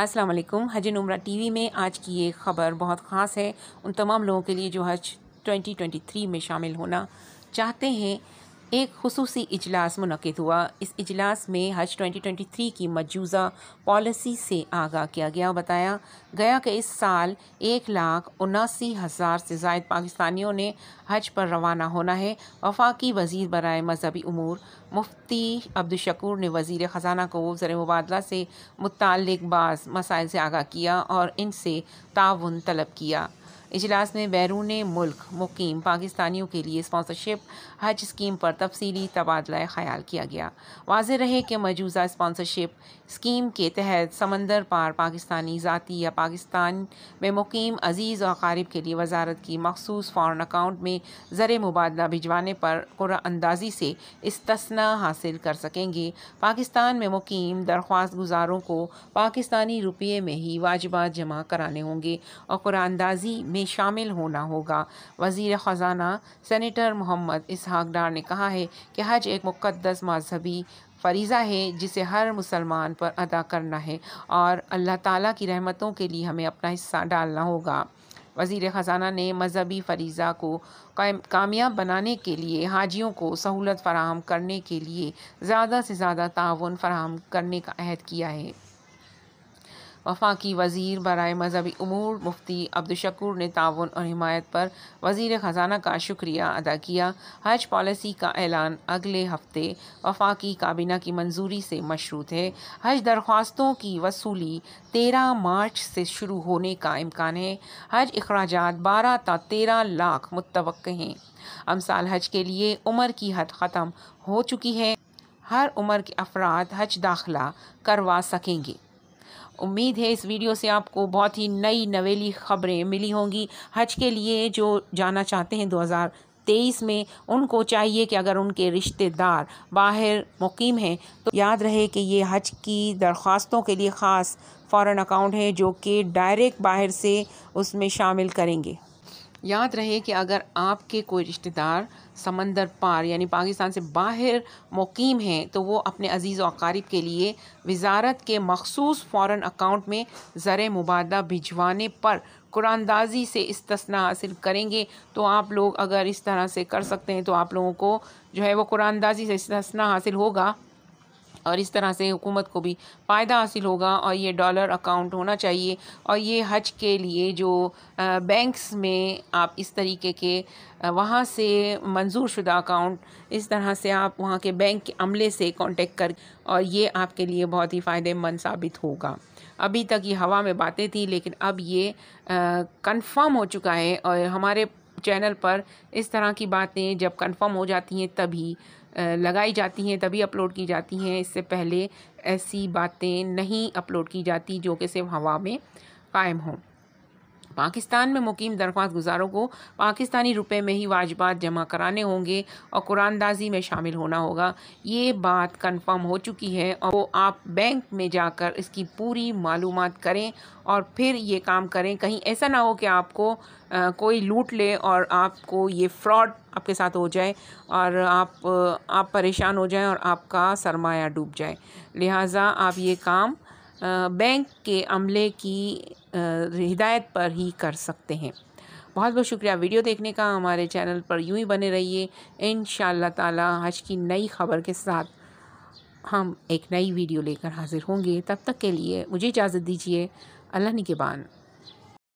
अस्सलाम वालेकुम हज नुमरा टीवी में आज की ये ख़बर बहुत ख़ास है उन तमाम लोगों के लिए जो हज 2023 में शामिल होना चाहते हैं एक खसूसी इजलास मनद हुआ इस इजलास में हज 2023 की मौजूदा पॉलिसी से आगाह किया गया बताया गया कि इस साल एक लाख उनासी हज़ार से जायद पाकिस्तानियों ने हज पर रवाना होना है वफाकी वजीर बरए मजहबी अमूर मुफ्ती अब्दुलशकूर ने वजीर ख़जाना को ज़र मुबादला से मुतल बाज़ मसाइल से आगाह किया और इनसे ताउन तलब किया इजलास में बैरून मुल्क मुकीम पाकिस्तानियों के लिए स्पॉन्सरशिप हज स्कीम पर तफसीली तबादला ख्याल किया गया वाज रहे कि मौजूदा स्पॉन्सरशिप स्कीम के तहत समंदर पार पाकिस्तानी जाति या पाकिस्तान में मुकीम अजीज़ और अकारीब के लिए वजारत की मखसूस फ़ौरन अकाउंट में ज़र मुबादला भिजवाने पर कुरानंदाजी अंदाजी से इसतना हासिल कर सकेंगे पाकिस्तान में मुकीम दरख्वास्त गुजारों को पाकिस्तानी रुपये में ही वाजबात जमा कराने होंगे और कुरानंदाजी में शामिल होना होगा वज़ी ख़जाना सेनेटर मोहम्मद इसहाक डार ने कहा है कि हज एक मुकदस मजहबी फरीज़ा है जिसे हर मुसलमान पर अदा करना है और अल्लाह ताला की रहमतों के लिए हमें अपना हिस्सा डालना होगा वज़ी ख़जाना ने मजहबी फरीज़ा को कामयाब बनाने के लिए हाजियों को सहूलत फराहम करने के लिए ज़्यादा से ज़्यादा ताउन फराहम करने का अहद किया है वफाकी वजीर बरए मजहबी अमूर मुफ्ती अब्दुलशकूर ने ताउन और हमायत पर वजीर ख़जाना का शुक्रिया अदा किया हज पॉलिसी का ऐलान अगले हफ्ते वफाकी काबीना की मंजूरी से मशरूत है हज दरख्वास्तों की वसूली तेरह मार्च से शुरू होने का इम्कान है हज अखराज बारह ता तेरह लाख मुतव हैं अमसाल हज के लिए उम्र की हद ख़त्म हो चुकी है हर उम्र के अफराद हज दाखिला करवा सकेंगे उम्मीद है इस वीडियो से आपको बहुत ही नई नवेली खबरें मिली होंगी हज के लिए जो जाना चाहते हैं 2023 में उनको चाहिए कि अगर उनके रिश्तेदार बाहर मुकीम हैं तो याद रहे कि ये हज की दरख्वास्तों के लिए ख़ास फ़ॉरेन अकाउंट है जो कि डायरेक्ट बाहर से उसमें शामिल करेंगे याद रहे कि अगर आपके कोई रिश्तेदार समंदर पार यानी पाकिस्तान से बाहर मुकीम हैं तो वो अपने अजीज़ व अकारीब के लिए वजारत के मखसूस फ़ौर अकाउंट में ज़र मुबादा भिजवाने पर कुरानदाजी से इस्तना हासिल करेंगे तो आप लोग अगर इस तरह से कर सकते हैं तो आप लोगों को जो है वो कुरानदाजी से इस्तना हासिल होगा और इस तरह से हुकूमत को भी फ़ायदा हासिल होगा और ये डॉलर अकाउंट होना चाहिए और ये हज के लिए जो बैंक्स में आप इस तरीके के वहाँ से मंजूर शुदा अकाउंट इस तरह से आप वहाँ के बैंक के अमले से कांटेक्ट कर और ये आपके लिए बहुत ही फ़ायदेमंद साबित होगा अभी तक ये हवा में बातें थी लेकिन अब ये कंफर्म हो चुका है और हमारे चैनल पर इस तरह की बातें जब कंफर्म हो जाती हैं तभी लगाई जाती हैं तभी अपलोड की जाती हैं इससे पहले ऐसी बातें नहीं अपलोड की जाती जो कि सिर्फ हवा में कायम हों पाकिस्तान में मुकीम दरख्वास्त गुजारों को पाकिस्तानी रुपए में ही वाजबात जमा कराने होंगे और कुरानदाजी में शामिल होना होगा ये बात कंफर्म हो चुकी है और वो आप बैंक में जाकर इसकी पूरी मालूम करें और फिर ये काम करें कहीं ऐसा ना हो कि आपको आ, कोई लूट ले और आपको ये फ्रॉड आपके साथ हो जाए और आप आप परेशान हो जाएं और आपका सरमाया डूब जाए लिहाजा आप ये काम बैंक के अमले की हिदायत पर ही कर सकते हैं बहुत बहुत शुक्रिया वीडियो देखने का हमारे चैनल पर यूँ ही बने रहिए इन ताला हज की नई खबर के साथ हम एक नई वीडियो लेकर हाज़िर होंगे तब तक के लिए मुझे इजाज़त दीजिए अल्लाह निगेबान